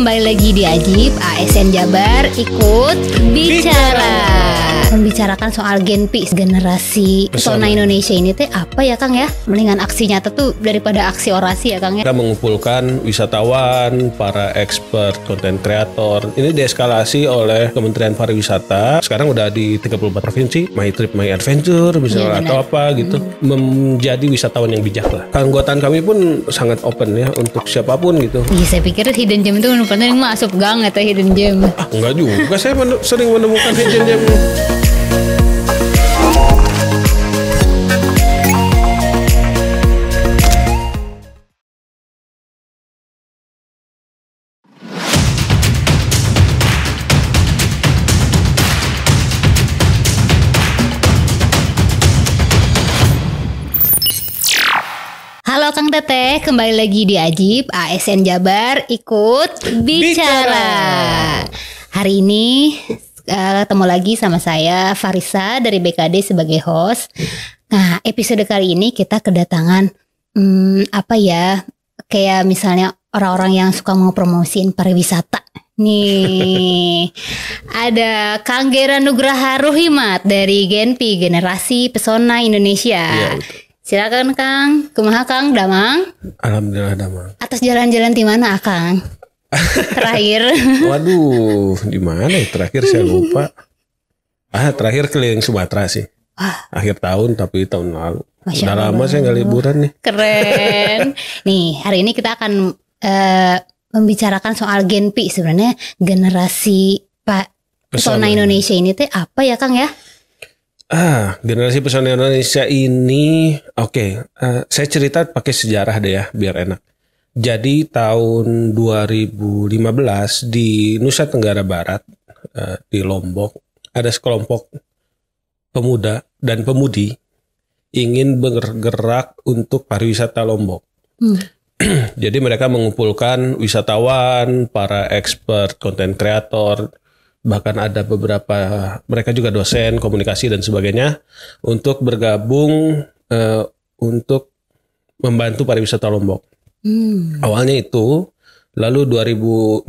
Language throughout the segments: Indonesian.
kembali lagi di Ajib ASN Jabar ikut bicara. Membicarakan soal Genpi generasi zona Indonesia ini teh apa ya Kang ya? Mendingan aksi nyata tuh daripada aksi orasi ya Kang ya. Kita mengumpulkan wisatawan, para expert, konten kreator. Ini deeskalasi oleh Kementerian Pariwisata. Sekarang udah di 34 provinsi, My Trip My Adventure bisa ya, iya, atau apa gitu. Hmm. Menjadi wisatawan yang bijak lah. Keanggotaan kami pun sangat open ya untuk siapapun gitu. Iya, saya pikir hidden gem itu penting masuk gang atau ya hidden gem. Ah, enggak juga, saya sering menemukan hidden gem. kembali lagi di Ajib ASN Jabar ikut bicara. bicara. Hari ini uh, ketemu lagi sama saya Farisa dari BKD sebagai host. Nah, episode kali ini kita kedatangan hmm, apa ya? Kayak misalnya orang-orang yang suka mau promosiin pariwisata. Nih, ada Kang Gera Nugraha Ruhimat dari Genpi Generasi Pesona Indonesia. Ya, Silakan Kang, kumaha Kang Damang? Alhamdulillah Damang. Atas jalan-jalan di mana Kang? terakhir. Waduh, di mana ya? Terakhir saya lupa. Ah, terakhir keliling Sumatera sih. Wah. Akhir tahun tapi tahun lalu. Masya Udah lama saya nggak liburan nih. Keren. nih, hari ini kita akan uh, membicarakan soal Gen P sebenarnya generasi Pak Pesona Indonesia ini teh apa ya Kang ya? Ah, generasi pesona Indonesia ini, oke, okay, uh, eh, saya cerita pakai sejarah deh ya, biar enak. Jadi tahun 2015 di Nusa Tenggara Barat, uh, di Lombok, ada sekelompok pemuda dan pemudi ingin bergerak untuk pariwisata Lombok. Hmm. Jadi mereka mengumpulkan wisatawan, para expert, konten kreator, bahkan ada beberapa mereka juga dosen komunikasi dan sebagainya untuk bergabung uh, untuk membantu pariwisata Lombok. Hmm. Awalnya itu, lalu 2016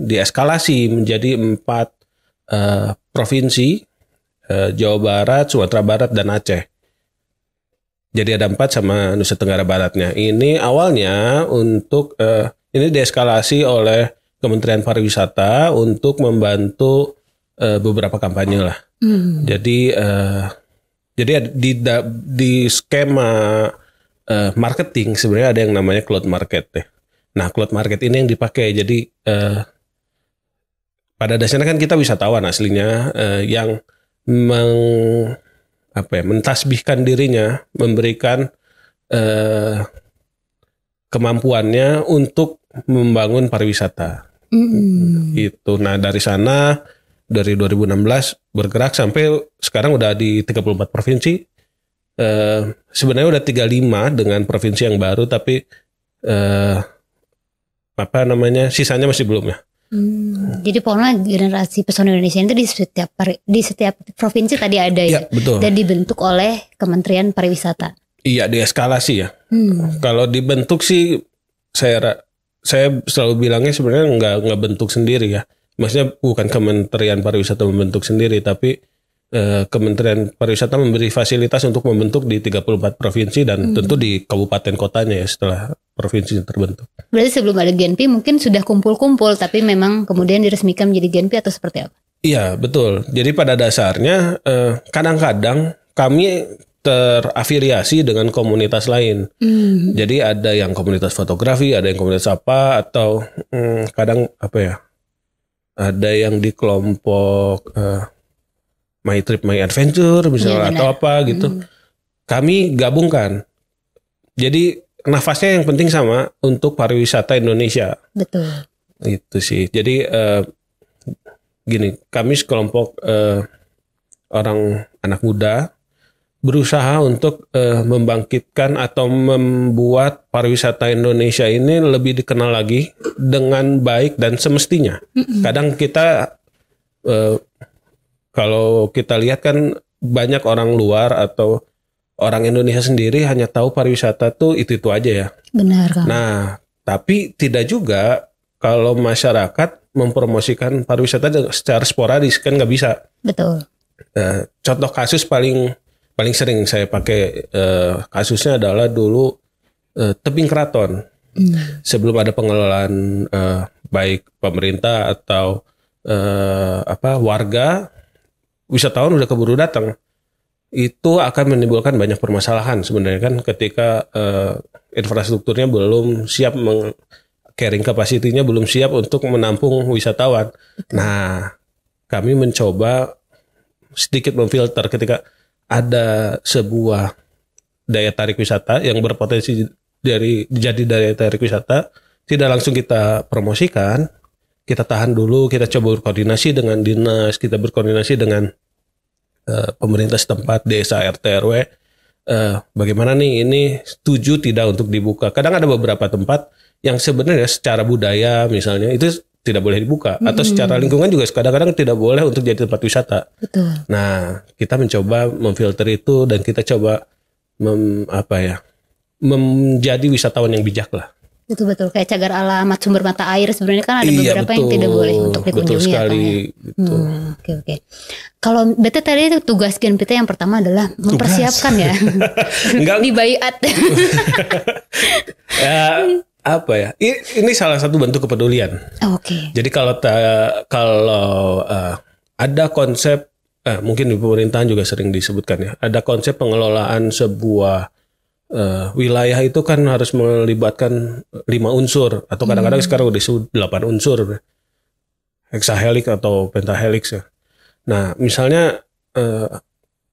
dieskalasi menjadi empat uh, provinsi uh, Jawa Barat, Sumatera Barat dan Aceh. Jadi ada empat sama Nusa Tenggara Baratnya. Ini awalnya untuk uh, ini dieskalasi oleh Kementerian Pariwisata untuk membantu uh, beberapa kampanye lah. Hmm. Jadi uh, jadi di di skema uh, marketing sebenarnya ada yang namanya cloud market Deh. Ya. Nah, cloud market ini yang dipakai. Jadi uh, pada dasarnya kan kita wisatawan aslinya uh, yang meng apa ya, mentasbihkan dirinya, memberikan uh, kemampuannya untuk membangun pariwisata. Mm. Gitu. Nah, dari sana dari 2016 bergerak sampai sekarang udah di 34 provinsi. Eh, sebenarnya udah 35 dengan provinsi yang baru tapi eh, apa namanya? sisanya masih belum ya. Hmm, jadi pokoknya generasi pesona Indonesia itu di setiap di setiap provinsi tadi ada ya, ya betul. dan dibentuk oleh Kementerian Pariwisata. Iya, di eskalasi ya. Hmm. Kalau dibentuk sih saya saya selalu bilangnya sebenarnya nggak nggak bentuk sendiri ya. Maksudnya bukan Kementerian Pariwisata membentuk sendiri, tapi eh, Kementerian Pariwisata memberi fasilitas untuk membentuk di 34 provinsi dan hmm. tentu di kabupaten kotanya ya setelah provinsi terbentuk. Berarti sebelum ada Genpi mungkin sudah kumpul-kumpul, tapi memang kemudian diresmikan menjadi Genpi atau seperti apa? Iya betul. Jadi pada dasarnya eh, kadang-kadang eh, kami terafiliasi dengan komunitas lain. Mm. Jadi ada yang komunitas fotografi, ada yang komunitas apa atau hmm, kadang apa ya? Ada yang di kelompok uh, My Trip My Adventure misalnya yeah, atau apa gitu. Mm. Kami gabungkan. Jadi nafasnya yang penting sama untuk pariwisata Indonesia. Betul. Itu sih. Jadi uh, gini, kami sekelompok uh, orang anak muda berusaha untuk uh, membangkitkan atau membuat pariwisata Indonesia ini lebih dikenal lagi dengan baik dan semestinya. Mm-hmm. Kadang kita uh, kalau kita lihat kan banyak orang luar atau orang Indonesia sendiri hanya tahu pariwisata tuh itu itu aja ya. Benar kan. Nah tapi tidak juga kalau masyarakat mempromosikan pariwisata secara sporadis kan nggak bisa. Betul. Nah, contoh kasus paling paling sering saya pakai uh, kasusnya adalah dulu uh, tebing keraton. Hmm. Sebelum ada pengelolaan uh, baik pemerintah atau uh, apa warga, wisatawan udah keburu datang. Itu akan menimbulkan banyak permasalahan sebenarnya kan ketika uh, infrastrukturnya belum siap meng carrying capacity-nya belum siap untuk menampung wisatawan. Nah, kami mencoba sedikit memfilter ketika ada sebuah daya tarik wisata yang berpotensi dari jadi daya tarik wisata tidak langsung kita promosikan kita tahan dulu kita coba berkoordinasi dengan dinas kita berkoordinasi dengan uh, pemerintah setempat desa rt rw uh, eh, bagaimana nih ini setuju tidak untuk dibuka kadang ada beberapa tempat yang sebenarnya secara budaya misalnya itu tidak boleh dibuka mm-hmm. atau secara lingkungan juga kadang-kadang tidak boleh untuk jadi tempat wisata. Betul. Nah, kita mencoba memfilter itu dan kita coba mem, apa ya? menjadi wisatawan yang bijak lah. itu betul kayak cagar alam, sumber mata air sebenarnya kan ada iya, beberapa betul, yang tidak boleh untuk dikunjungi betul ya kan, sekali, ya. Hmm, oke oke. Kalau BT tadi itu tugas GNPT yang pertama adalah tugas. mempersiapkan ya. Enggak. dibayat. ya, apa ya? Ini, salah satu bentuk kepedulian. Oh, Oke. Okay. Jadi kalau ta, kalau uh, ada konsep uh, mungkin di pemerintahan juga sering disebutkan ya. Ada konsep pengelolaan sebuah uh, wilayah itu kan harus melibatkan lima unsur atau kadang-kadang hmm. sekarang udah delapan unsur hexahelix atau pentahelix ya. Nah misalnya uh,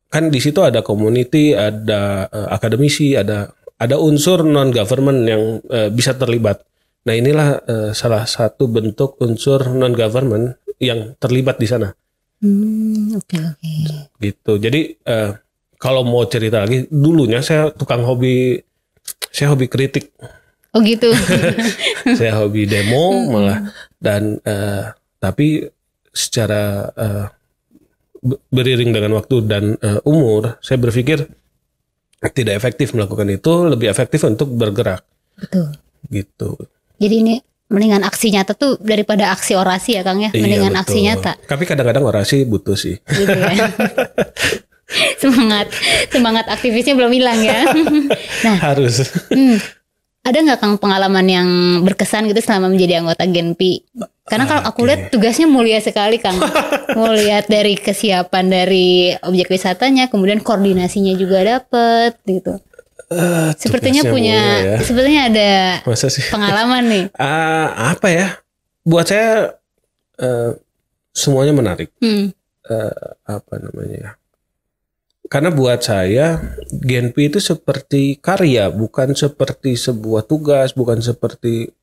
kan di situ ada community, ada uh, akademisi, ada ada unsur non government yang uh, bisa terlibat. Nah inilah uh, salah satu bentuk unsur non government yang terlibat di sana. Hmm, oke okay, oke. Okay. Gitu. Jadi uh, kalau mau cerita lagi, dulunya saya tukang hobi, saya hobi kritik. Oh gitu. saya hobi demo hmm, hmm. malah dan uh, tapi secara uh, beriring dengan waktu dan uh, umur, saya berpikir tidak efektif melakukan itu lebih efektif untuk bergerak betul gitu jadi ini mendingan aksi nyata tuh daripada aksi orasi ya Kang ya iya, mendingan iya, aksi nyata tapi kadang-kadang orasi butuh sih gitu ya. semangat semangat aktivisnya belum hilang ya nah harus hmm, ada nggak kang pengalaman yang berkesan gitu selama menjadi anggota Genpi? Karena kalau aku lihat tugasnya mulia sekali kang. mulia dari kesiapan dari objek wisatanya, kemudian koordinasinya juga dapet gitu. Uh, sepertinya punya, ya. sepertinya ada pengalaman nih. Uh, apa ya? Buat saya uh, semuanya menarik. Hmm. Uh, apa namanya ya? karena buat saya GNP itu seperti karya, bukan seperti sebuah tugas, bukan seperti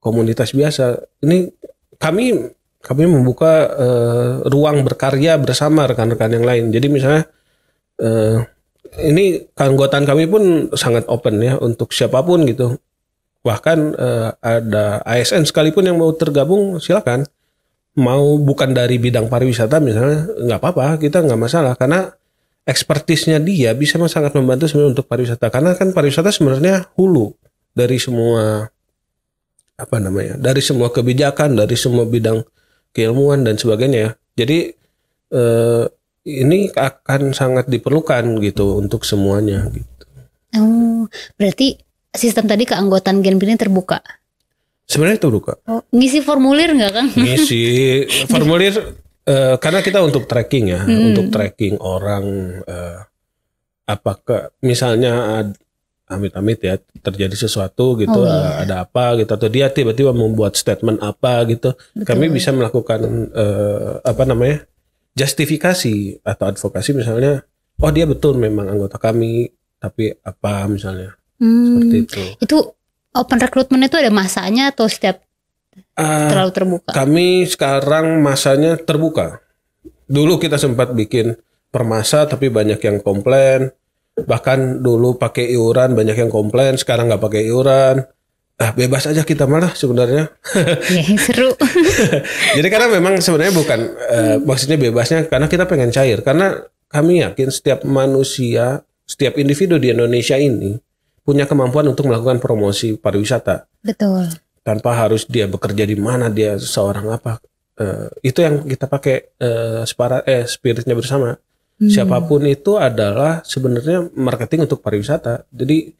komunitas biasa. Ini kami kami membuka uh, ruang berkarya bersama rekan-rekan yang lain. Jadi misalnya uh, ini keanggotaan kami pun sangat open ya untuk siapapun gitu. Bahkan uh, ada ASN sekalipun yang mau tergabung silakan. Mau bukan dari bidang pariwisata misalnya nggak apa-apa kita nggak masalah karena ekspertisnya dia bisa sangat membantu sebenarnya untuk pariwisata karena kan pariwisata sebenarnya hulu dari semua apa namanya dari semua kebijakan dari semua bidang keilmuan dan sebagainya ya. jadi eh, ini akan sangat diperlukan gitu untuk semuanya gitu oh berarti sistem tadi keanggotaan Genpin terbuka sebenarnya terbuka oh, ngisi formulir nggak kan ngisi formulir Eh, karena kita untuk tracking ya, hmm. untuk tracking orang uh, apakah misalnya amit-amit ya terjadi sesuatu gitu oh, eh, iya. ada apa gitu atau dia tiba-tiba membuat statement apa gitu Betul. kami bisa melakukan uh, apa namanya justifikasi atau advokasi misalnya oh dia betul memang anggota kami tapi apa misalnya hmm, seperti itu itu open recruitment itu ada masanya atau setiap Eh, Terlalu terbuka. Kami sekarang masanya terbuka. Dulu kita sempat bikin permasa tapi banyak yang komplain. Bahkan dulu pakai iuran banyak yang komplain, sekarang nggak pakai iuran. Ah, bebas aja kita malah sebenarnya. ya, seru. Jadi karena memang sebenarnya bukan uh, maksudnya bebasnya karena kita pengen cair karena kami yakin setiap manusia, setiap individu di Indonesia ini punya kemampuan untuk melakukan promosi pariwisata. Betul tanpa harus dia bekerja di mana dia seorang apa uh, itu yang kita pakai uh, separa eh spiritnya bersama hmm. siapapun itu adalah sebenarnya marketing untuk pariwisata jadi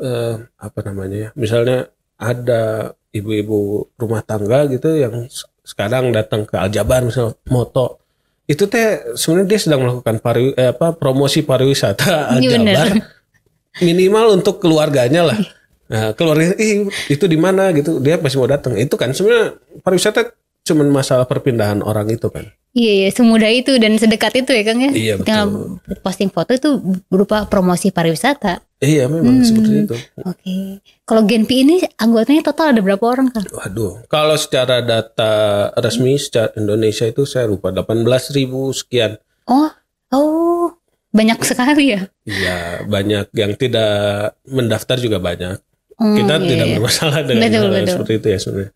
uh, apa namanya ya misalnya ada ibu-ibu rumah tangga gitu yang sekarang datang ke Aljabar misalnya moto itu teh sebenarnya dia sedang melakukan pari, eh, apa promosi pariwisata iya, Aljabar minimal untuk keluarganya lah Nah, keluar eh, itu di mana gitu, dia masih mau datang. Itu kan sebenarnya pariwisata cuma masalah perpindahan orang itu kan. Iya, iya, semudah itu dan sedekat itu ya Kang ya. Iya, betul. posting foto itu berupa promosi pariwisata. Iya, memang hmm. seperti itu. Oke. Okay. Kalau Genpi ini anggotanya total ada berapa orang kan Waduh, kalau secara data resmi secara Indonesia itu saya lupa ribu sekian. Oh, oh banyak sekali ya. Iya, banyak yang tidak mendaftar juga banyak. Hmm, kita iya, tidak iya. bermasalah dengan betul, hal, betul. seperti itu ya sebenarnya.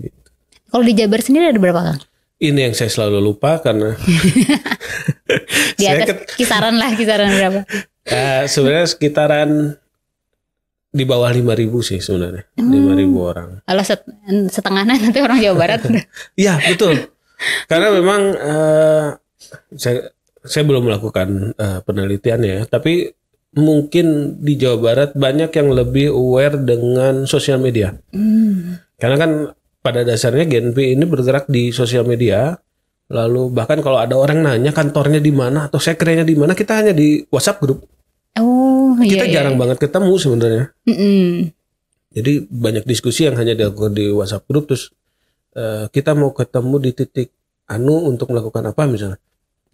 Gitu. Kalau di Jabar sendiri ada berapa kang? Ini yang saya selalu lupa karena di atas ket... kisaran lah kisaran berapa? Uh, sebenarnya sekitaran di bawah lima ribu sih sebenarnya hmm. lima hmm. ribu orang. Kalau set, setengahnya nanti orang Jawa Barat. ya betul. Karena memang uh, saya saya belum melakukan uh, penelitian ya, tapi mungkin di Jawa Barat banyak yang lebih aware dengan sosial media. Hmm. Karena kan pada dasarnya GNP ini bergerak di sosial media. Lalu bahkan kalau ada orang nanya kantornya di mana atau sekrenya di mana, kita hanya di WhatsApp grup. Oh, iya, kita iya, jarang iya. banget ketemu sebenarnya. Jadi banyak diskusi yang hanya dilakukan di WhatsApp grup terus uh, kita mau ketemu di titik anu untuk melakukan apa misalnya.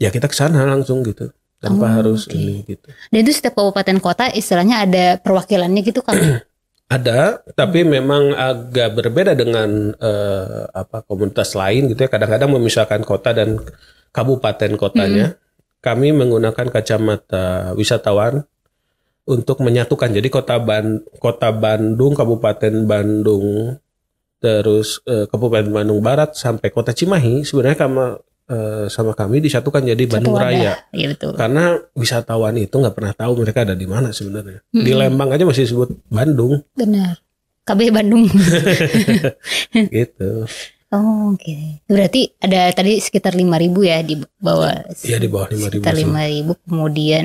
Ya kita ke sana langsung gitu tanpa oh, harus okay. ini gitu. Dan itu setiap kabupaten kota istilahnya ada perwakilannya gitu kan? ada, tapi hmm. memang agak berbeda dengan uh, apa komunitas lain gitu ya. Kadang-kadang memisahkan kota dan kabupaten kotanya. Hmm. Kami menggunakan kacamata wisatawan untuk menyatukan. Jadi kota Ban kota Bandung, Kabupaten Bandung, terus eh, Kabupaten Bandung Barat sampai Kota Cimahi sebenarnya kami Eh, sama kami disatukan jadi Bandung Raya. Ya, iya, betul. Karena wisatawan itu nggak pernah tahu mereka ada di mana sebenarnya. Hmm. Di Lembang aja masih disebut Bandung. Benar. KB Bandung. gitu. Oh, oke. Okay. Berarti ada tadi sekitar 5000 ya di bawah. Iya, di bawah 5000. Sekitar 5000 kemudian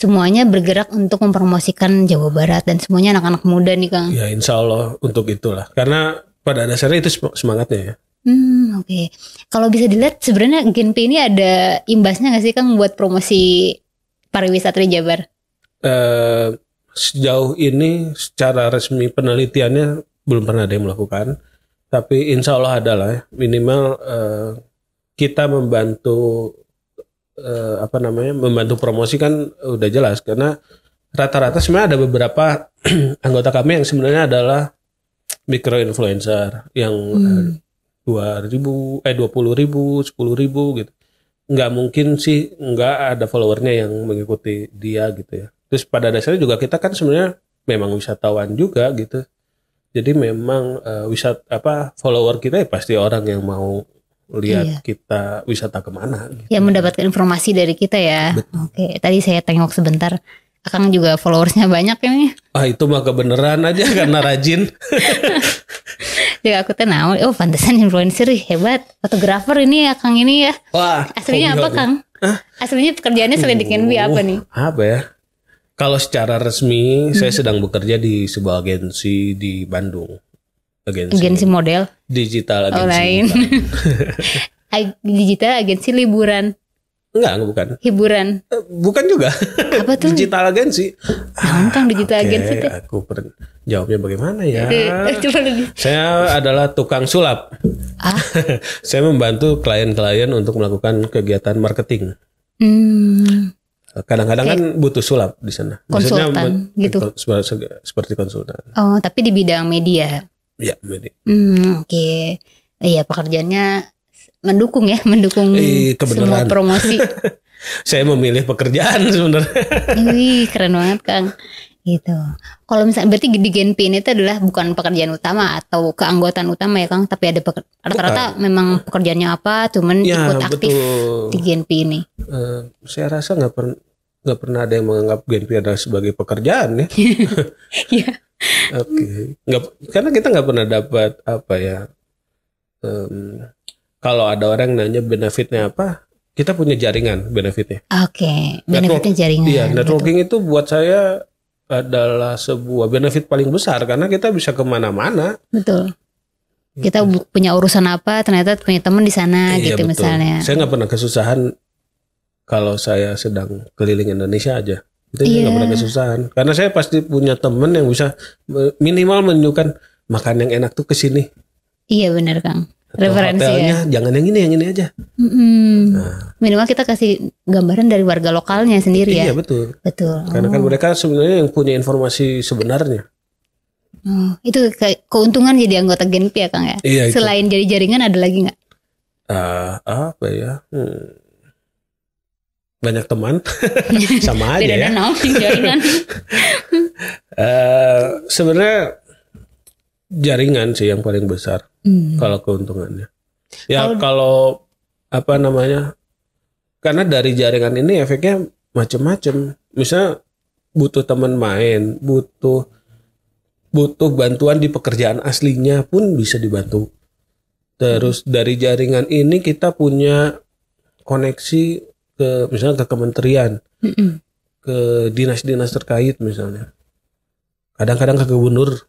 semuanya bergerak untuk mempromosikan Jawa Barat dan semuanya anak-anak muda nih Kang. Ya insya Allah untuk itulah karena pada dasarnya itu semangatnya ya. Hmm, oke. Okay. Kalau bisa dilihat sebenarnya Genpi ini ada imbasnya nggak sih Kang buat promosi pariwisata di Jabar? Uh, sejauh ini secara resmi penelitiannya belum pernah ada yang melakukan, tapi insya Allah adalah ya. Minimal uh, kita membantu uh, apa namanya membantu promosi kan udah jelas karena rata-rata sebenarnya ada beberapa anggota kami yang sebenarnya adalah mikro influencer yang hmm dua ribu eh dua puluh ribu sepuluh ribu gitu nggak mungkin sih nggak ada followernya yang mengikuti dia gitu ya terus pada dasarnya juga kita kan sebenarnya memang wisatawan juga gitu jadi memang uh, wisat apa follower kita ya pasti orang yang mau lihat iya. kita wisata kemana gitu. ya mendapatkan informasi dari kita ya Betul. oke tadi saya tengok sebentar Akang juga followersnya banyak ini Ah itu mah kebeneran aja karena rajin. jadi aku tuh naon oh pantesan influencer hebat fotografer ini ya kang ini ya wah aslinya apa kang Hah? aslinya pekerjaannya selain di Kenbi apa nih uh, apa ya kalau secara resmi saya sedang bekerja di sebuah agensi di Bandung agensi, agensi model digital oh, agensi oh, lain digital agensi liburan Enggak, bukan. Hiburan. Eh, bukan juga. Apa tuh? digital agensi Gampang ya ah, digital okay, agency Aku per... jawabnya bagaimana ya? Eh, eh, coba lagi Saya adalah tukang sulap. Ah? saya membantu klien-klien untuk melakukan kegiatan marketing. Hmm. Kadang-kadang okay. kan butuh sulap di sana. Konsultan Maksudnya, gitu. Seperti konsultan. Oh, tapi di bidang media. Ya, media. Hmm, oke. Okay. Iya, pekerjaannya mendukung ya, mendukung eh, semua promosi. Saya memilih pekerjaan sebenarnya. Wih, keren banget Kang. Gitu. Kalau misalnya berarti di ini itu adalah bukan pekerjaan utama atau keanggotaan utama ya Kang, tapi ada rata-rata memang pekerjaannya apa, cuman ya, ikut aktif betul. di Genpi ini. Uh, saya rasa nggak pernah nggak pernah ada yang menganggap Genpi adalah sebagai pekerjaan ya. Iya. Oke, okay. karena kita nggak pernah dapat apa ya um, kalau ada orang nanya benefitnya apa, kita punya jaringan benefitnya. Oke, okay. benefitnya jaringan. Iya, gitu. networking gitu. itu buat saya adalah sebuah benefit paling besar karena kita bisa kemana-mana. Betul. Gitu. Kita gitu. punya urusan apa, ternyata punya teman di sana iya, gitu betul. misalnya. Saya nggak pernah kesusahan kalau saya sedang keliling Indonesia aja. Itu yeah. nggak iya. pernah kesusahan karena saya pasti punya teman yang bisa minimal menunjukkan makan yang enak tuh ke sini. Iya benar Kang. Referensinya, ya. jangan yang ini yang ini aja mm-hmm. nah. minimal kita kasih gambaran dari warga lokalnya sendiri ya. iya, ya betul betul karena kan oh. mereka sebenarnya yang punya informasi sebenarnya oh, itu ke- keuntungan jadi anggota Genpi ya kang ya iya, itu. selain jadi jaringan ada lagi nggak uh, apa ya hmm. banyak teman sama aja ya jaringan uh, sebenarnya jaringan sih yang paling besar hmm. kalau keuntungannya ya kalau, kalau apa namanya karena dari jaringan ini efeknya macam-macam. misalnya butuh teman main butuh butuh bantuan di pekerjaan aslinya pun bisa dibantu terus hmm. dari jaringan ini kita punya koneksi ke misalnya ke kementerian ke dinas-dinas terkait misalnya kadang-kadang ke gubernur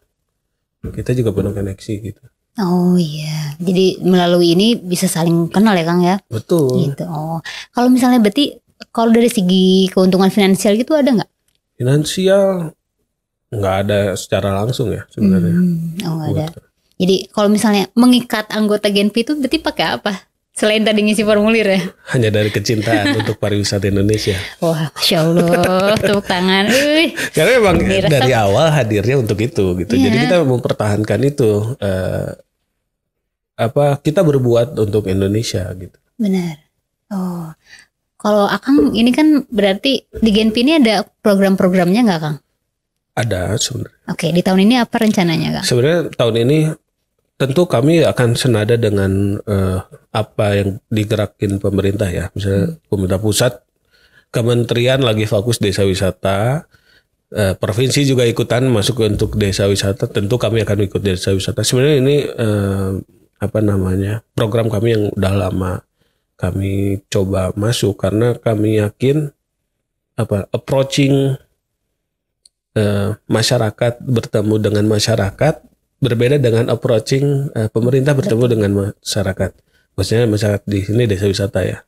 kita juga punya koneksi gitu Oh iya, jadi melalui ini bisa saling kenal ya Kang ya? Betul. Gitu. Oh, kalau misalnya berarti kalau dari segi keuntungan finansial gitu ada nggak? Finansial nggak ada secara langsung ya sebenarnya. Hmm, oh ada. Jadi kalau misalnya mengikat anggota Genpi itu berarti pakai apa? Selain tadi ngisi formulir ya? Hanya dari kecintaan untuk pariwisata Indonesia. Wah, Masya Allah, tepuk tangan. Ui. Karena memang dari awal hadirnya untuk itu gitu. Yeah. Jadi kita mempertahankan itu. Uh, apa kita berbuat untuk Indonesia gitu. Benar. Oh, kalau Akang ini kan berarti di Genpi ini ada program-programnya nggak Kang? Ada sebenarnya. Oke, di tahun ini apa rencananya Kang? Sebenarnya tahun ini tentu kami akan senada dengan uh, apa yang digerakin pemerintah ya, misalnya hmm. pemerintah pusat, kementerian lagi fokus desa wisata, eh, provinsi juga ikutan masuk untuk desa wisata, tentu kami akan ikut desa wisata. Sebenarnya ini uh, apa namanya program kami yang udah lama kami coba masuk karena kami yakin apa approaching eh, masyarakat bertemu dengan masyarakat berbeda dengan approaching eh, pemerintah bertemu dengan masyarakat maksudnya masyarakat di sini desa wisata ya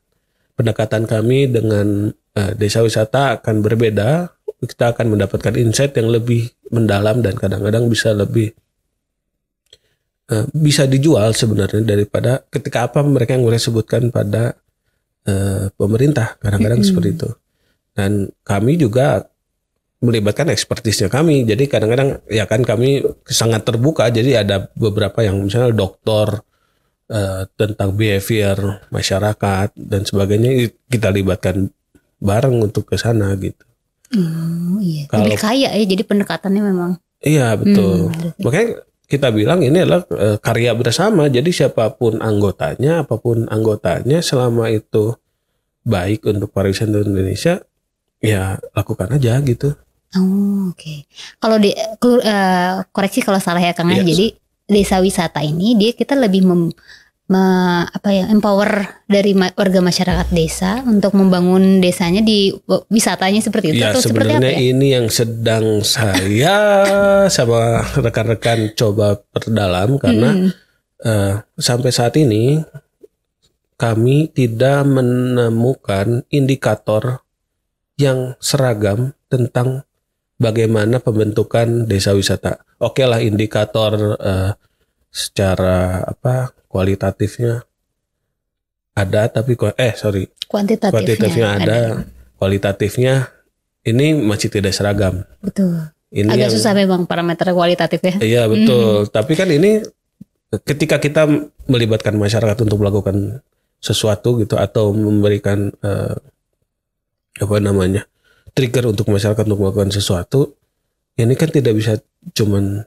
pendekatan kami dengan eh, desa wisata akan berbeda kita akan mendapatkan insight yang lebih mendalam dan kadang-kadang bisa lebih uh, bisa dijual sebenarnya daripada ketika apa mereka yang boleh sebutkan pada uh, pemerintah kadang-kadang mm -hmm. seperti itu dan kami juga melibatkan ekspertisnya kami jadi kadang-kadang ya kan kami sangat terbuka jadi ada beberapa yang misalnya dokter uh, eh, tentang behavior masyarakat dan sebagainya kita libatkan bareng untuk ke sana gitu mm, iya. Kalau, jadi kaya ya, jadi pendekatannya memang. Iya betul. Hmm, makanya kita bilang ini adalah e, karya bersama. Jadi siapapun anggotanya, apapun anggotanya, selama itu baik untuk pariwisata Indonesia, ya lakukan aja gitu. Oh, oke. Okay. Kalau di uh, koreksi kalau salah ya Kang, yes. Ya. Iya. jadi desa wisata ini dia kita lebih mem, me, apa ya empower dari ma warga masyarakat desa untuk membangun desanya di wisatanya seperti itu ya, atau seperti apa ya? ini yang sedang saya sama rekan-rekan coba perdalam karena hmm. uh, sampai saat ini kami tidak menemukan indikator yang seragam tentang bagaimana pembentukan desa wisata. Oke okay lah indikator uh, secara apa kualitatifnya ada tapi eh sorry kuantitatifnya, kuantitatifnya ada, ada kualitatifnya ini masih tidak seragam betul ini agak yang, susah memang parameter kualitatif ya iya betul hmm. tapi kan ini ketika kita melibatkan masyarakat untuk melakukan sesuatu gitu atau memberikan eh, apa namanya trigger untuk masyarakat untuk melakukan sesuatu ini kan tidak bisa cuman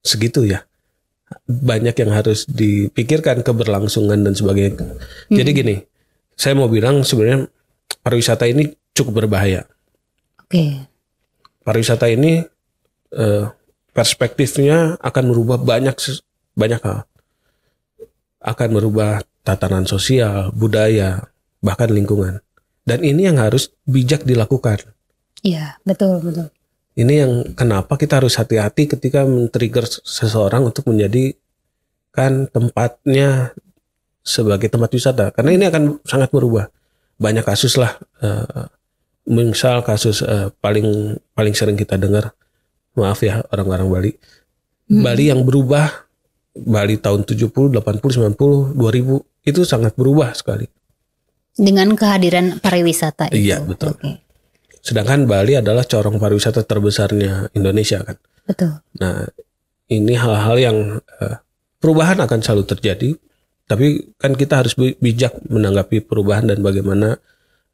segitu ya banyak yang harus dipikirkan keberlangsungan dan sebagainya. Hmm. Jadi gini, saya mau bilang sebenarnya pariwisata ini cukup berbahaya. Oke. Okay. Pariwisata ini eh, perspektifnya akan merubah banyak banyak hal. Akan merubah tatanan sosial, budaya, bahkan lingkungan. Dan ini yang harus bijak dilakukan. Iya, betul, betul. Ini yang kenapa kita harus hati-hati ketika men-trigger seseorang untuk menjadi kan tempatnya sebagai tempat wisata karena ini akan sangat berubah. Banyak kasus lah uh, misal kasus uh, paling paling sering kita dengar maaf ya orang-orang Bali. Hmm. Bali yang berubah Bali tahun 70, 80, 90, 2000 itu sangat berubah sekali. Dengan kehadiran pariwisata itu. Iya, betul. Okay. Sedangkan Bali adalah corong pariwisata terbesarnya Indonesia kan. Betul. Nah, ini hal-hal yang uh, perubahan akan selalu terjadi, tapi kan kita harus bijak menanggapi perubahan dan bagaimana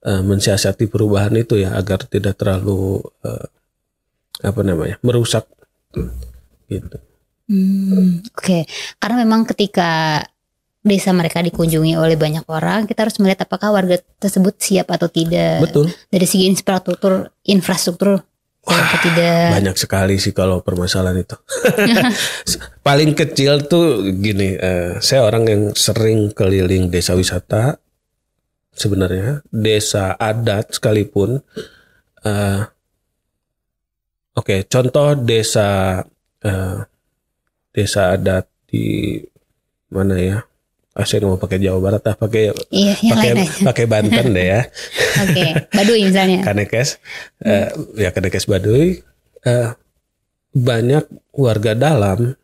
uh, mensiasati perubahan itu ya agar tidak terlalu uh, apa namanya? merusak gitu. Hmm, oke. Okay. Karena memang ketika desa mereka dikunjungi oleh banyak orang, kita harus melihat apakah warga tersebut siap atau tidak. Betul. Dari segi infrastruktur, infrastruktur Wah, atau tidak. Banyak sekali sih kalau permasalahan itu. Paling kecil tuh gini, eh, saya orang yang sering keliling desa wisata sebenarnya, desa adat sekalipun. uh, Oke, okay, contoh desa uh, desa adat di mana ya? ah saya mau pakai Jawa Barat ah pakai iya, pakai pakai Banten deh ya oke okay. Baduy misalnya kanekes hmm. uh, ya kanekes Baduy uh, banyak warga dalam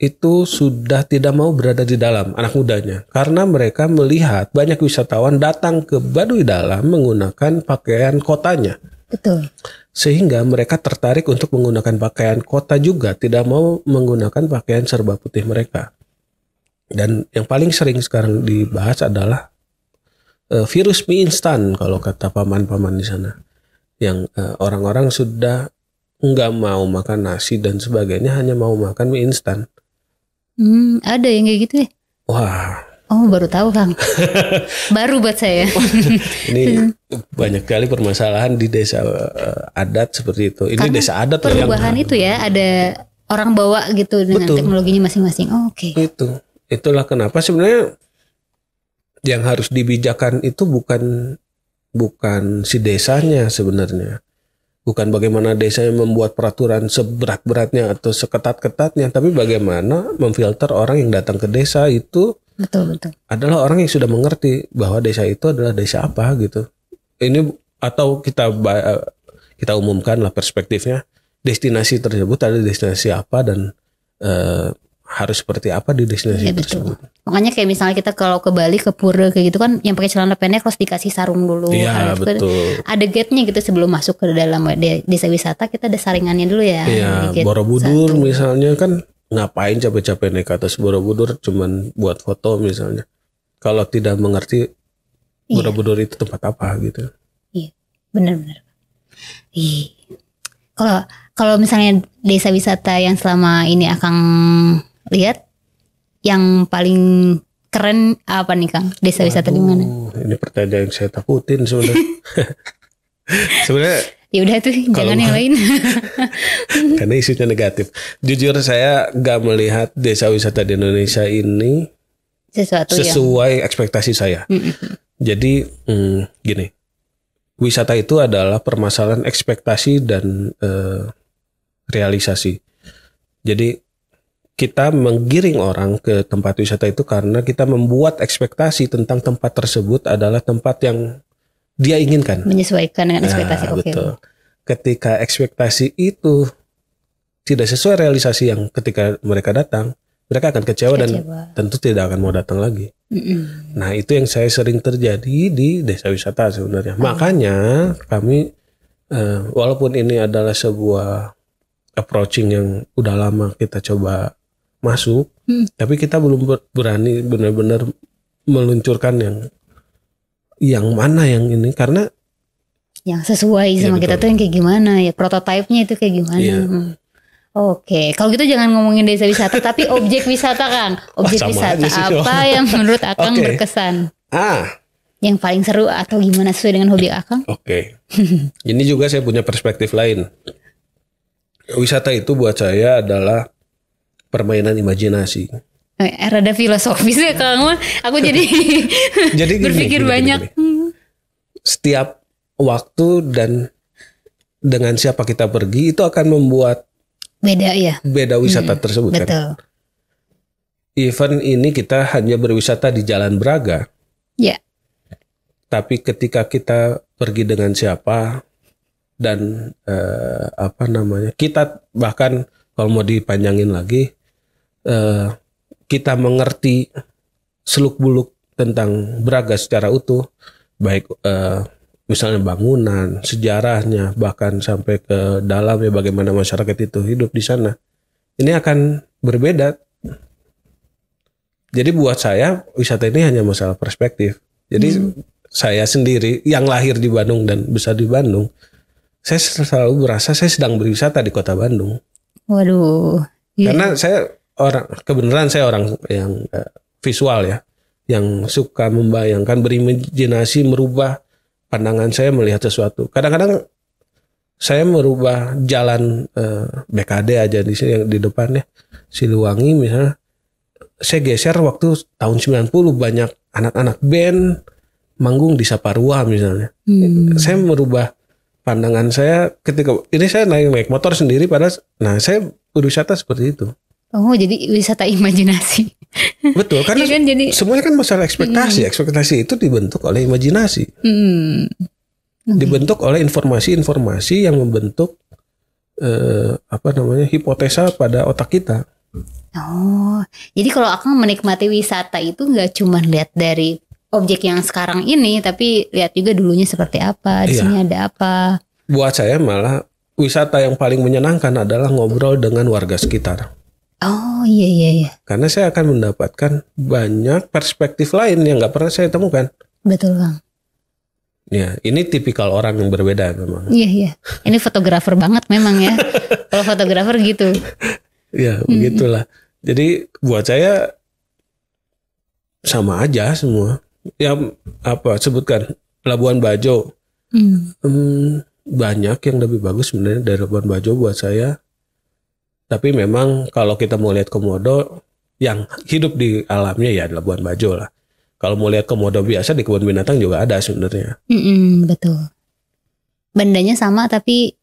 itu sudah tidak mau berada di dalam anak mudanya karena mereka melihat banyak wisatawan datang ke Baduy Dalam menggunakan pakaian kotanya. Betul. Sehingga mereka tertarik untuk menggunakan pakaian kota juga, tidak mau menggunakan pakaian serba putih mereka. Dan yang paling sering sekarang dibahas adalah uh, virus mie instan kalau kata paman-paman di sana. Yang orang eh, orang-orang sudah nggak mau makan nasi dan sebagainya hanya mau makan mie instan. Hmm, ada yang kayak gitu ya? Wah. Oh baru tahu kang, baru buat saya. ini hmm. banyak kali permasalahan di desa uh, adat seperti itu. Ini Karena desa adat perubahan yang, itu ya ada orang bawa gitu dengan Betul. teknologinya masing-masing. Oh, Oke. Okay. Itu itulah kenapa sebenarnya yang harus dibijakan itu bukan bukan si desanya sebenarnya. Bukan bagaimana desanya membuat peraturan seberat-beratnya atau seketat-ketatnya, tapi bagaimana memfilter orang yang datang ke desa itu betul betul adalah orang yang sudah mengerti bahwa desa itu adalah desa apa gitu. Ini atau kita eh, kita umumkan lah perspektifnya destinasi tersebut ada destinasi apa dan eh, harus seperti apa di destinasi ya, tersebut. Makanya kayak misalnya kita kalau ke Bali ke Pura kayak gitu kan yang pakai celana pendek harus dikasih sarung dulu. Iya betul. Ada gate-nya gitu sebelum masuk ke dalam desa wisata kita ada saringannya dulu ya. Iya. Borobudur satu. misalnya kan ngapain capek-capek naik ke atas Borobudur cuman buat foto misalnya. Kalau tidak mengerti iya. Borobudur itu tempat apa gitu. Iya benar-benar. Iya. Kalau kalau misalnya desa wisata yang selama ini akan lihat yang paling keren apa nih Kang? Desa wisata di mana? Ini pertanyaan yang saya takutin sebenarnya. sebenarnya ya udah tuh jangan yang lain karena isunya negatif jujur saya gak melihat desa wisata di Indonesia ini Sesuatu sesuai yang... ekspektasi saya jadi hmm, gini wisata itu adalah permasalahan ekspektasi dan uh, realisasi jadi kita menggiring orang ke tempat wisata itu karena kita membuat ekspektasi tentang tempat tersebut adalah tempat yang dia inginkan. Menyesuaikan dengan nah, ekspektasi. Nah, betul. Okay. Ketika ekspektasi itu tidak sesuai realisasi yang ketika mereka datang, mereka akan kecewa, kecewa. dan tentu tidak akan mau datang lagi. Mm-mm. Nah, itu yang saya sering terjadi di desa wisata sebenarnya. Oh. Makanya kami eh, walaupun ini adalah sebuah approaching yang udah lama kita coba masuk, hmm. tapi kita belum berani benar-benar meluncurkan yang yang mana yang ini karena yang sesuai iya, sama ya, kita tuh yang kayak gimana ya prototipenya itu kayak gimana. Ya. Hmm. Oke, kalau gitu jangan ngomongin desa wisata, tapi objek wisata kan objek oh, wisata apa yang menurut Akang okay. berkesan? Ah, yang paling seru atau gimana sesuai dengan hobi Akang? Oke, okay. ini juga saya punya perspektif lain. Wisata itu buat saya adalah permainan imajinasi. Eh, rada filosofis ya Kang Aku jadi, jadi gini, berpikir gini, banyak. Gini, gini. Setiap waktu dan dengan siapa kita pergi itu akan membuat beda ya. Beda wisata hmm, tersebut kan? betul. kan. Event ini kita hanya berwisata di Jalan Braga. Ya. Tapi ketika kita pergi dengan siapa dan eh, apa namanya? Kita bahkan kalau mau dipanjangin lagi Eh, kita mengerti seluk beluk tentang beragam secara utuh, baik eh, misalnya bangunan, sejarahnya, bahkan sampai ke dalam ya bagaimana masyarakat itu hidup di sana, ini akan berbeda. Jadi buat saya wisata ini hanya masalah perspektif. Jadi hmm. saya sendiri yang lahir di Bandung dan besar di Bandung, saya selalu merasa saya sedang berwisata di kota Bandung. Waduh. Iya. Karena saya orang kebenaran saya orang yang eh, visual ya, yang suka membayangkan berimajinasi merubah pandangan saya melihat sesuatu. Kadang-kadang saya merubah jalan eh, BKD aja di sini yang di depannya Siliwangi misalnya saya geser waktu tahun 90 banyak anak-anak band manggung di Saparua misalnya. Hmm. Saya merubah pandangan saya ketika ini saya naik naik motor sendiri pada, nah saya berwisata seperti itu. Oh, jadi wisata imajinasi. Betul, karena ya kan, jadi, semuanya kan masalah ekspektasi. Mm. Ekspektasi itu dibentuk oleh imajinasi. Mm. Dibentuk oleh informasi-informasi yang membentuk eh, apa namanya hipotesa pada otak kita. Oh, jadi kalau akan menikmati wisata itu nggak cuma lihat dari objek yang sekarang ini, tapi lihat juga dulunya seperti apa, di iya. sini ada apa. Buat saya malah wisata yang paling menyenangkan adalah ngobrol dengan warga sekitar. Oh iya iya iya. Karena saya akan mendapatkan banyak perspektif lain yang nggak pernah saya temukan. Betul bang. Ya, ini tipikal orang yang berbeda memang. Iya iya. Ini fotografer banget memang ya. Kalau fotografer gitu. Ya begitulah. Jadi buat saya sama aja semua. yang apa sebutkan Labuan Bajo. Hmm. Hmm, banyak yang lebih bagus sebenarnya dari Labuan Bajo buat saya tapi memang kalau kita mau lihat komodo yang hidup di alamnya ya di Labuan Bajo lah. Kalau mau lihat komodo biasa di kebun binatang juga ada sebenarnya. Mm -mm, betul. Bandanya sama tapi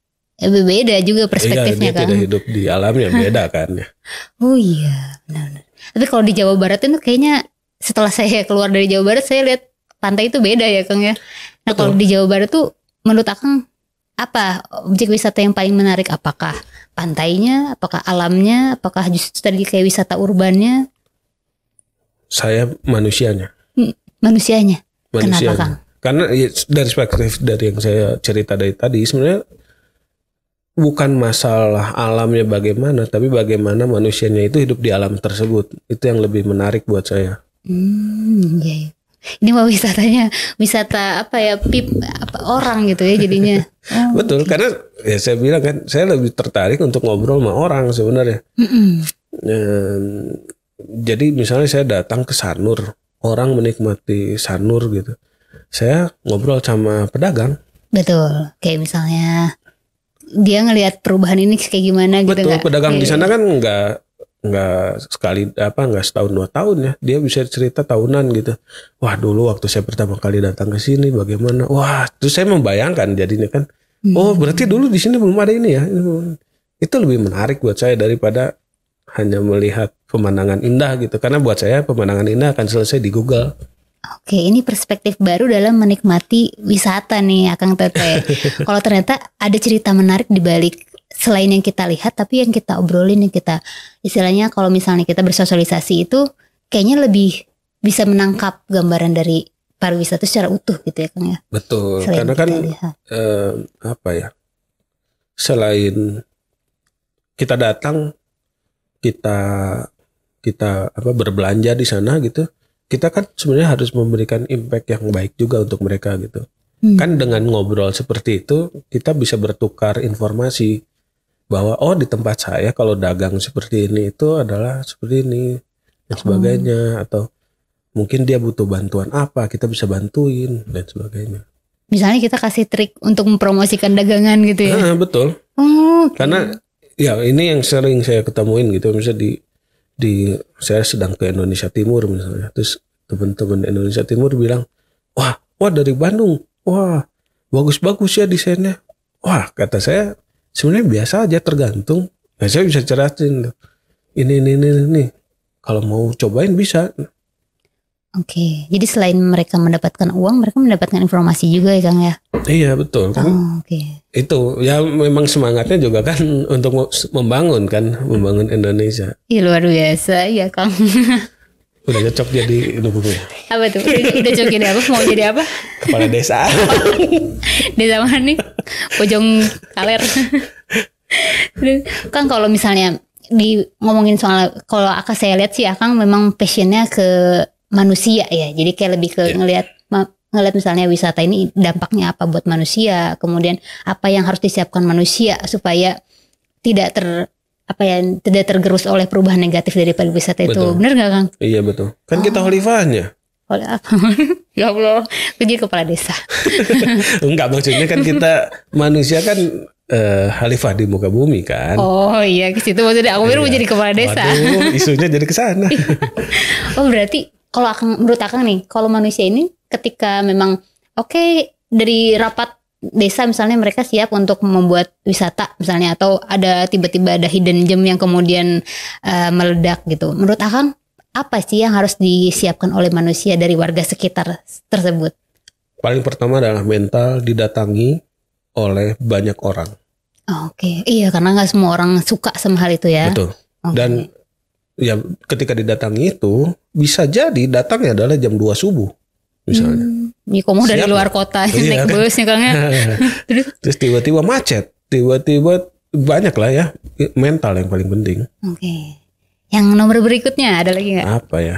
beda juga iya, perspektifnya iya, dia kan. tidak hidup di alamnya beda kan ya. Oh iya, benar. Tapi kalau di Jawa Barat itu kayaknya setelah saya keluar dari Jawa Barat saya lihat pantai itu beda ya Kang ya. Nah, kalau di Jawa Barat tuh menurut Akang apa objek wisata yang paling menarik apakah pantainya, apakah alamnya, apakah justru tadi kayak wisata urbannya? Saya manusianya. Hmm, manusianya. Manusia Kenapa, Karena ya, dari perspektif dari yang saya cerita dari tadi sebenarnya bukan masalah alamnya bagaimana, tapi bagaimana manusianya itu hidup di alam tersebut. Itu yang lebih menarik buat saya. Hmm, iya. Yeah ini mah wisatanya wisata apa ya pip apa orang gitu ya jadinya oh. betul karena ya saya bilang kan saya lebih tertarik untuk ngobrol sama orang sebenarnya Ehm, jadi misalnya saya datang ke Sanur orang menikmati Sanur gitu saya ngobrol sama pedagang betul kayak misalnya dia ngelihat perubahan ini kayak gimana betul, gitu betul pedagang di iya. sana kan nggak nggak sekali apa nggak setahun dua tahun ya dia bisa cerita tahunan gitu wah dulu waktu saya pertama kali datang ke sini bagaimana wah terus saya membayangkan jadinya kan hmm. oh berarti dulu di sini belum ada ini ya itu lebih menarik buat saya daripada hanya melihat pemandangan indah gitu karena buat saya pemandangan indah akan selesai di Google Oke, ini perspektif baru dalam menikmati wisata nih, Akang Tete. Kalau ternyata ada cerita menarik di balik selain yang kita lihat tapi yang kita obrolin yang kita istilahnya kalau misalnya kita bersosialisasi itu kayaknya lebih bisa menangkap gambaran dari pariwisata secara utuh gitu ya Kang ya. Betul. Selain karena kan eh, apa ya? Selain kita datang kita kita apa berbelanja di sana gitu, kita kan sebenarnya harus memberikan impact yang baik juga untuk mereka gitu. Hmm. Kan dengan ngobrol seperti itu kita bisa bertukar informasi bahwa oh di tempat saya kalau dagang seperti ini itu adalah seperti ini dan hmm. sebagainya hmm. atau mungkin dia butuh bantuan apa kita bisa bantuin dan sebagainya misalnya kita kasih trik untuk mempromosikan dagangan gitu ya nah, betul oh, okay. karena ya ini yang sering saya ketemuin gitu misalnya di di saya sedang ke Indonesia Timur misalnya terus teman-teman Indonesia Timur bilang wah wah dari Bandung wah bagus-bagus ya desainnya wah kata saya sebenarnya biasa aja tergantung nah, saya bisa ceratin ini ini ini, ini. kalau mau cobain bisa Oke, okay. jadi selain mereka mendapatkan uang, mereka mendapatkan informasi juga ya Kang ya? Iya betul. Oh, Oke. Okay. Itu ya memang semangatnya juga kan untuk membangun kan, membangun Indonesia. Iya luar biasa ya Kang. udah cocok jadi udah Apa tuh? Udah, udah cocok jadi apa? Ya, mau jadi apa? Kepala desa. desa mana nih? Pojong kaler. kan kalau misalnya di ngomongin soal kalau akan saya lihat sih Akang memang passionnya ke manusia ya. Jadi kayak lebih ke yeah. ngelihat ngelihat misalnya wisata ini dampaknya apa buat manusia, kemudian apa yang harus disiapkan manusia supaya tidak ter apa yang tidak tergerus oleh perubahan negatif dari pariwisata itu. benar nggak Kang? Iya betul. Kan oh. kita holifahnya oleh apa? ya Allah, jadi kepala desa. Enggak maksudnya kan kita manusia kan uh, eh, Halifah di muka bumi kan. Oh iya ke situ maksudnya aku baru iya. jadi kepala desa. Waduh, isunya jadi ke sana. Iya. oh berarti kalau akan menurut akang nih, kalau manusia ini ketika memang oke okay, dari rapat desa misalnya mereka siap untuk membuat wisata misalnya atau ada tiba-tiba ada hidden gem yang kemudian uh, meledak gitu. Menurut Akang apa sih yang harus disiapkan oleh manusia dari warga sekitar tersebut? Paling pertama adalah mental didatangi oleh banyak orang. Oke, okay. iya karena nggak semua orang suka sama hal itu ya. Betul. Okay. Dan ya ketika didatangi itu bisa jadi datangnya adalah jam 2 subuh misalnya. Hmm. Ya, kamu dari luar kota iya, naik kan? busnya kang ya? Terus tiba-tiba macet, tiba-tiba banyak lah ya mental yang paling penting. Oke. Okay. Yang nomor berikutnya ada lagi nggak? Apa ya?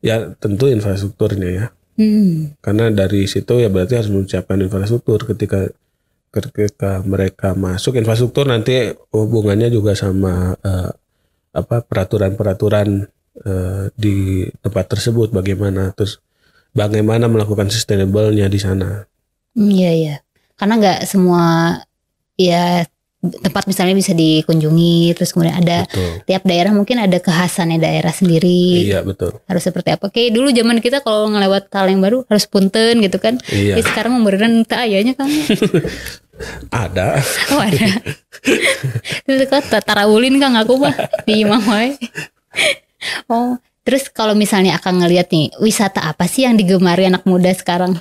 Ya tentu infrastrukturnya ya. Hmm. Karena dari situ ya berarti harus menyiapkan infrastruktur ketika ketika mereka masuk infrastruktur nanti hubungannya juga sama uh, apa peraturan-peraturan uh, di tempat tersebut bagaimana terus bagaimana melakukan sustainable-nya di sana. Hmm, iya iya. Karena nggak semua ya tempat misalnya bisa dikunjungi terus kemudian ada betul. tiap daerah mungkin ada kekhasannya daerah sendiri iya betul harus seperti apa oke dulu zaman kita kalau ngelewat hal yang baru harus punten gitu kan iya. Jadi sekarang memberikan tak ayahnya kamu ada oh ada itu kata tarawulin kan aku mah di imam oh terus kalau misalnya akan ngelihat nih wisata apa sih yang digemari anak muda sekarang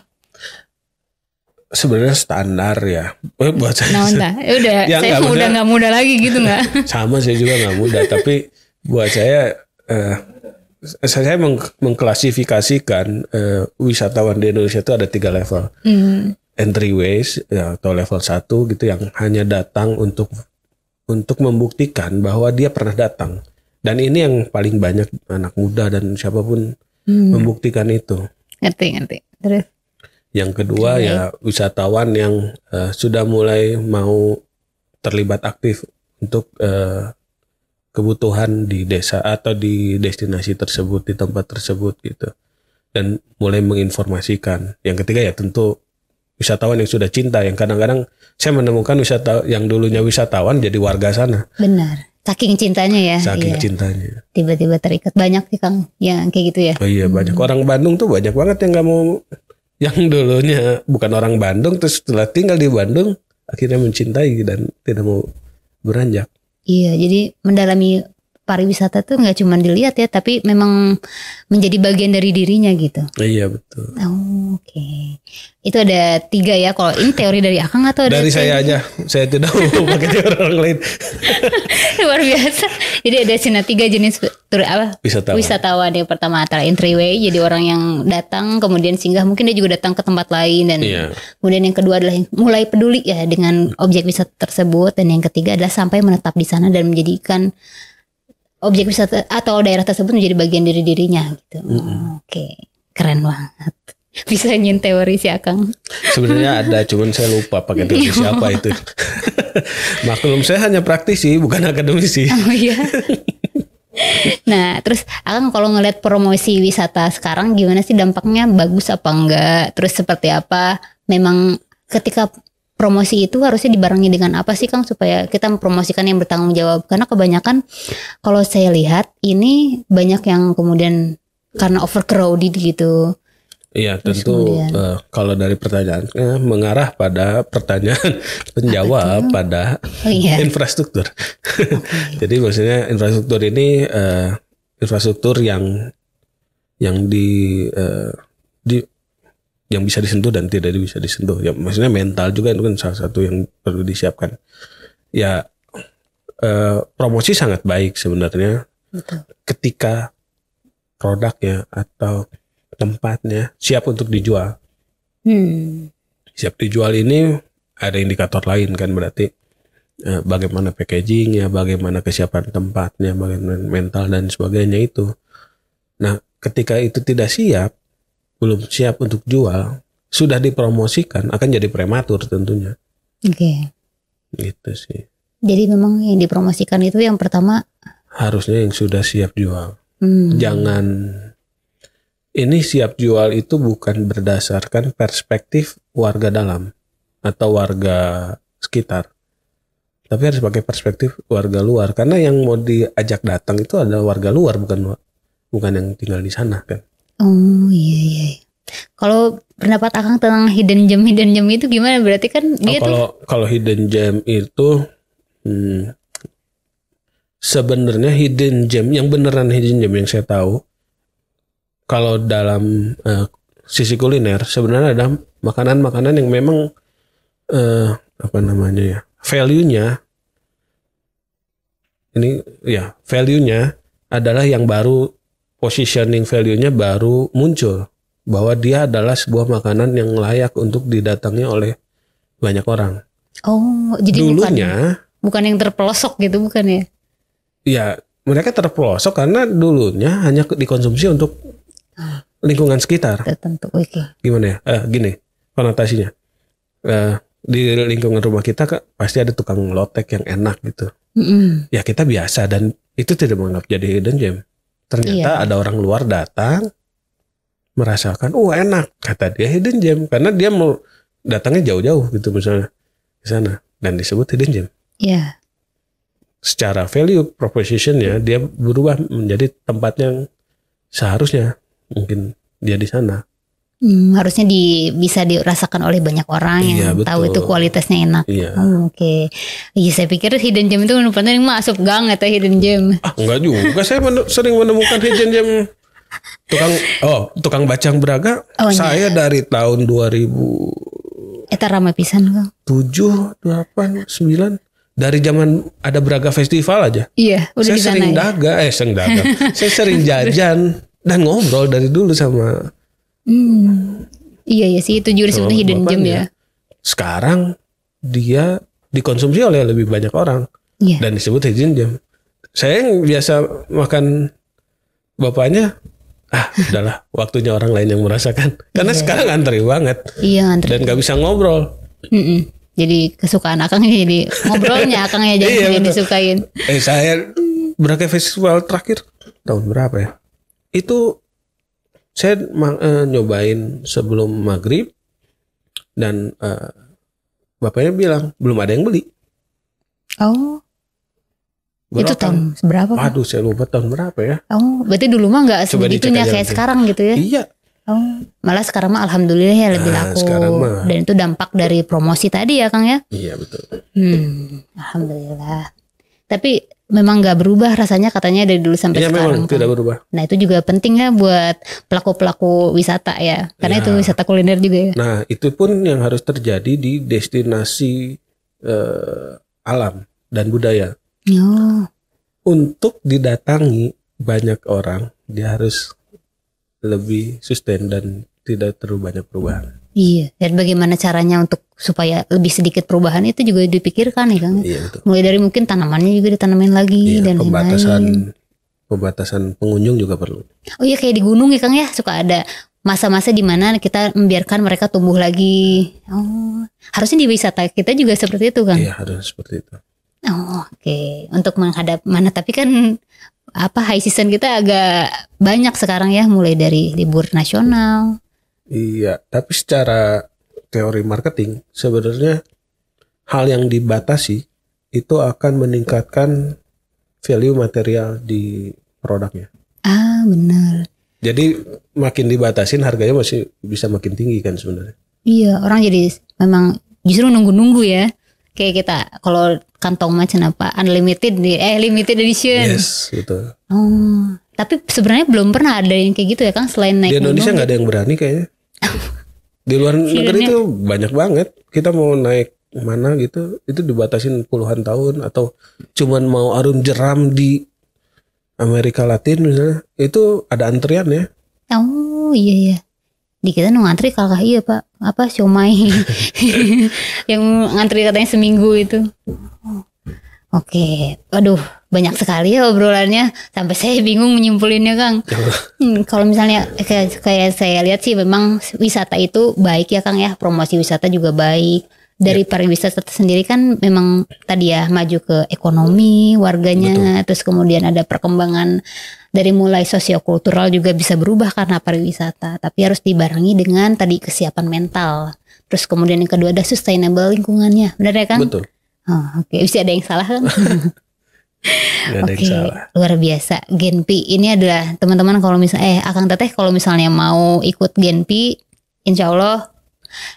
sebenarnya standar ya. Eh, buat saya. Nah, entah. Ya udah ya, saya gak udah nggak muda lagi gitu nggak? Sama saya juga nggak muda, tapi buat saya eh, saya meng mengklasifikasikan eh, wisatawan di Indonesia itu ada tiga level. Mm. Entryways ya, atau level satu gitu yang hanya datang untuk untuk membuktikan bahwa dia pernah datang. Dan ini yang paling banyak anak muda dan siapapun hmm. membuktikan itu. Ngerti, ngerti. Terus yang kedua okay. ya wisatawan yang uh, sudah mulai mau terlibat aktif untuk uh, kebutuhan di desa atau di destinasi tersebut di tempat tersebut gitu dan mulai menginformasikan. Yang ketiga ya tentu wisatawan yang sudah cinta yang kadang-kadang saya menemukan wisata yang dulunya wisatawan jadi warga sana. Benar. Saking cintanya ya. Saking iya. cintanya. Tiba-tiba terikat banyak sih Kang yang kayak gitu ya. Oh iya banyak. Hmm. Orang Bandung tuh banyak banget yang nggak mau yang dulunya bukan orang Bandung terus setelah tinggal di Bandung akhirnya mencintai dan tidak mau beranjak. Iya, jadi mendalami pariwisata tuh nggak cuma dilihat ya, tapi memang menjadi bagian dari dirinya gitu. Iya betul. Oh, Oke, okay. itu ada tiga ya. Kalau ini teori dari Akang atau ada dari teori? saya aja, saya tidak mau pakai teori orang lain. Luar biasa. Jadi ada sini tiga jenis tur apa? Wisatawan. Wisatawan yang pertama adalah entryway, jadi orang yang datang kemudian singgah, mungkin dia juga datang ke tempat lain dan iya. kemudian yang kedua adalah mulai peduli ya dengan objek wisata tersebut dan yang ketiga adalah sampai menetap di sana dan menjadikan objek wisata atau daerah tersebut menjadi bagian dari dirinya gitu. Mm -hmm. Oke, keren banget. Bisa nyin teori si Akang. Sebenarnya ada, cuman saya lupa pakai teori iya. siapa itu. Maklum saya hanya praktisi, bukan akademisi. Oh iya. nah, terus Akang kalau ngelihat promosi wisata sekarang gimana sih dampaknya bagus apa enggak? Terus seperti apa? Memang ketika promosi itu harusnya dibarengi dengan apa sih Kang supaya kita mempromosikan yang bertanggung jawab karena kebanyakan kalau saya lihat ini banyak yang kemudian karena overcrowded gitu. Iya tentu uh, kalau dari pertanyaan mengarah pada pertanyaan penjawab pada oh, iya. infrastruktur. Okay. Jadi maksudnya infrastruktur ini uh, infrastruktur yang yang di, uh, di yang bisa disentuh dan tidak bisa disentuh. Ya maksudnya mental juga itu kan salah satu yang perlu disiapkan. Ya eh, promosi sangat baik sebenarnya. Betul. Ketika produknya atau tempatnya siap untuk dijual. Hmm. Siap dijual ini ada indikator lain kan berarti eh, bagaimana packagingnya, bagaimana kesiapan tempatnya, bagaimana mental dan sebagainya itu. Nah, ketika itu tidak siap, belum siap untuk jual, sudah dipromosikan akan jadi prematur tentunya. Oke. Okay. Gitu sih. Jadi memang yang dipromosikan itu yang pertama harusnya yang sudah siap jual. Hmm. Jangan ini siap jual itu bukan berdasarkan perspektif warga dalam atau warga sekitar. Tapi harus pakai perspektif warga luar karena yang mau diajak datang itu adalah warga luar bukan bukan yang tinggal di sana kan. Oh iya iya. Kalau pendapat Akang tentang hidden gem hidden gem itu gimana? Berarti kan oh, dia oh, kalau tuh... kalau hidden gem itu hmm, sebenarnya hidden gem yang beneran hidden gem yang saya tahu kalau dalam uh, sisi kuliner sebenarnya ada makanan-makanan yang memang uh, apa namanya ya value-nya ini ya value-nya adalah yang baru positioning value-nya baru muncul bahwa dia adalah sebuah makanan yang layak untuk didatangi oleh banyak orang. Oh, jadi dulunya bukan, bukan yang terpelosok gitu bukan ya? Ya, mereka terpelosok karena dulunya hanya dikonsumsi untuk lingkungan sekitar. Tentu. oke. Okay. Gimana ya? Eh, gini, konotasinya. Eh, di lingkungan rumah kita pasti ada tukang lotek yang enak gitu. Mm -hmm. Ya kita biasa dan itu tidak menganggap jadi hidden gem. Ternyata iya. ada orang luar datang merasakan, "Oh, enak," kata dia hidden gem karena dia mau datangnya jauh-jauh gitu misalnya di sana dan disebut hidden gem. Iya. Secara value propositionnya dia berubah menjadi tempat yang seharusnya mungkin dia di sana. Hmm, harusnya di, bisa dirasakan oleh banyak orang iya, yang betul. tahu itu kualitasnya enak. Iya. Oh, Oke. Okay. Iya, saya pikir hidden gem itu benar-benar masuk gang atau hidden gem. Ah, enggak juga. saya men sering menemukan hidden gem tukang oh, tukang bacang beraga. Oh, iya. saya iya. dari tahun 2000 Eta eh, ramai pisan, kok. 7, 8, sembilan dari zaman ada Braga Festival aja. Iya, udah saya di sana sering ya? dagang, eh sering dagang. saya sering jajan dan ngobrol dari dulu sama Hmm. Iya ya sih itu jurus itu hidden gem ya. Sekarang dia dikonsumsi oleh lebih banyak orang yeah. dan disebut hidden gem. Saya yang biasa makan bapaknya ah udahlah waktunya orang lain yang merasakan karena yeah. sekarang antri banget iya yeah, antri dan gak bisa ngobrol mm -mm. jadi kesukaan akang jadi ngobrolnya akang ya jadi iya, yang disukain eh saya berakhir festival terakhir tahun berapa ya itu saya uh, nyobain sebelum maghrib dan uh, bapaknya bilang belum ada yang beli. Oh. Berapa? Itu tahun berapa? Aduh, saya lupa tahun berapa ya. Oh, berarti dulu mah nggak sebegitunya kayak sekarang gitu ya? Iya. Oh, malah sekarang mah alhamdulillah ya lebih nah, laku. Mah. Dan itu dampak dari promosi tadi ya, Kang ya? Iya, betul. Hmm, alhamdulillah. Tapi memang nggak berubah rasanya katanya dari dulu sampai ya, sekarang. Memang kan. tidak berubah. Nah itu juga penting ya buat pelaku-pelaku wisata ya, karena ya. itu iya. wisata kuliner juga ya. Nah itu pun yang harus terjadi di destinasi eh, alam dan budaya. Oh. Untuk didatangi banyak orang, dia harus lebih sustain dan tidak terlalu banyak perubahan. Iya, dan bagaimana caranya untuk supaya lebih sedikit perubahan itu juga dipikirkan ya Kang. Iya, betul. Mulai dari mungkin tanamannya juga ditanamin lagi iya, dan pembatasan lain. pembatasan pengunjung juga perlu. Oh iya kayak di gunung ya Kang ya, suka ada masa-masa di mana kita membiarkan mereka tumbuh lagi. Oh, harusnya di wisata kita juga seperti itu kan? Iya, harus seperti itu. Oh, oke. Okay. Untuk menghadap mana tapi kan apa high season kita agak banyak sekarang ya mulai dari libur nasional Iya, tapi secara teori marketing sebenarnya hal yang dibatasi itu akan meningkatkan value material di produknya. Ah, benar. Jadi makin dibatasin harganya masih bisa makin tinggi kan sebenarnya. Iya, orang jadi memang justru nunggu-nunggu ya. Kayak kita kalau kantong macam apa unlimited di eh limited edition. Yes, gitu. Oh, tapi sebenarnya belum pernah ada yang kayak gitu ya Kang selain naik. Di Indonesia nggak ada yang berani kayaknya. di luar negeri itu banyak banget kita mau naik mana gitu itu dibatasin puluhan tahun atau cuman mau arum jeram di Amerika Latin misalnya itu ada antrian ya oh iya iya di kita mau ngantri kalah iya pak apa siomay yang ngantri katanya seminggu itu oke okay. aduh banyak sekali ya obrolannya sampai saya bingung menyimpulinnya Kang. Ya hmm, kalau misalnya kayak, kayak saya lihat sih memang wisata itu baik ya Kang ya, promosi wisata juga baik. Dari yeah. pariwisata sendiri kan memang tadi ya maju ke ekonomi warganya, Betul. terus kemudian ada perkembangan dari mulai sosiokultural juga bisa berubah karena pariwisata, tapi harus dibarengi dengan tadi kesiapan mental. Terus kemudian yang kedua ada sustainable lingkungannya, benar ya Kang? Betul. Oh, Oke, okay. bisa ada yang salah kan? Oke, okay, luar biasa. Genpi ini adalah teman-teman kalau misalnya eh Akang Teteh kalau misalnya mau ikut Genpi, insya Allah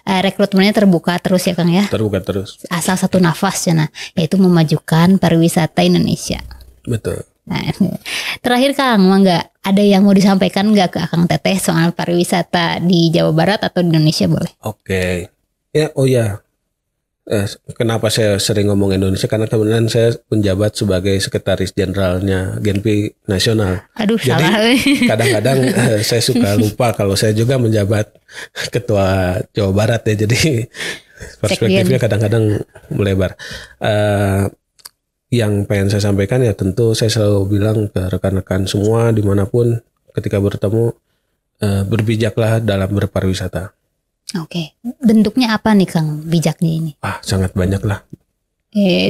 eh, rekrutmennya terbuka terus ya Kang ya. Terbuka terus. Asal satu nafas ya nah, yaitu memajukan pariwisata Indonesia. Betul. Nah, terakhir Kang, nggak ada yang mau disampaikan nggak ke Akang Teteh soal pariwisata di Jawa Barat atau di Indonesia boleh? Oke. Okay. Ya, oh ya, eh, kenapa saya sering ngomong Indonesia karena kemudian saya menjabat sebagai sekretaris jenderalnya Genpi nasional. Aduh, Jadi kadang-kadang eh, saya suka lupa kalau saya juga menjabat ketua Jawa Barat ya. Jadi perspektifnya kadang-kadang melebar. Eh, yang pengen saya sampaikan ya tentu saya selalu bilang ke rekan-rekan semua dimanapun ketika bertemu berpijaklah berbijaklah dalam berpariwisata. Oke, okay. bentuknya apa nih Kang bijaknya ini? Ah, sangat banyak lah. Eh,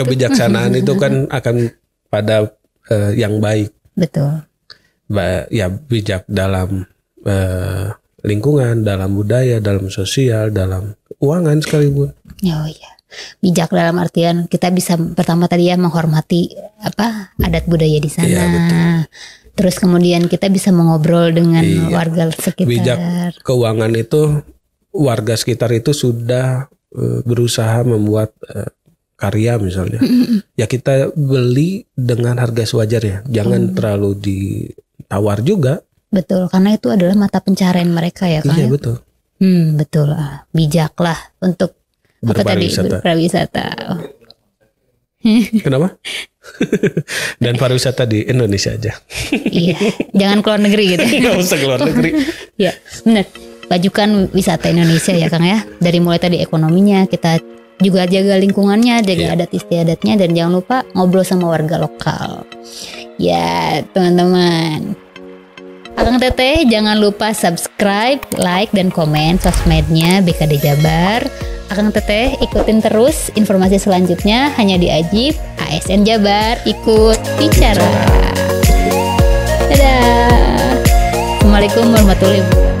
kebijaksanaan itu. kan akan pada uh, yang baik. Betul. Ba ya bijak dalam uh, lingkungan, dalam budaya, dalam sosial, dalam uangan sekalipun. Ya, oh iya. Bijak dalam artian kita bisa pertama tadi ya menghormati apa adat budaya di iya, sana. Ya, betul terus kemudian kita bisa mengobrol dengan iya. warga sekitar. Bijak keuangan itu warga sekitar itu sudah e, berusaha membuat e, karya misalnya. ya kita beli dengan harga sewajarnya, jangan hmm. terlalu ditawar juga. Betul, karena itu adalah mata pencarian mereka ya kan. Iya, ya? betul. Hmm, betul. Ah, bijaklah untuk apa tadi Berwisata. Kenapa? Dan pariwisata di Indonesia aja. iya, jangan keluar negeri gitu. Gak usah keluar negeri. Iya, benar. Bajukan wisata Indonesia ya Kang ya. Dari mulai tadi ekonominya kita juga jaga lingkungannya, jaga yeah. adat istiadatnya dan jangan lupa ngobrol sama warga lokal. Ya, teman-teman. Akang Teteh jangan lupa subscribe, like, dan komen sosmednya BKD Jabar. Akang Teteh ikutin terus informasi selanjutnya hanya di Ajib ASN Jabar ikut bicara. Dadah. Assalamualaikum warahmatullahi wabarakatuh.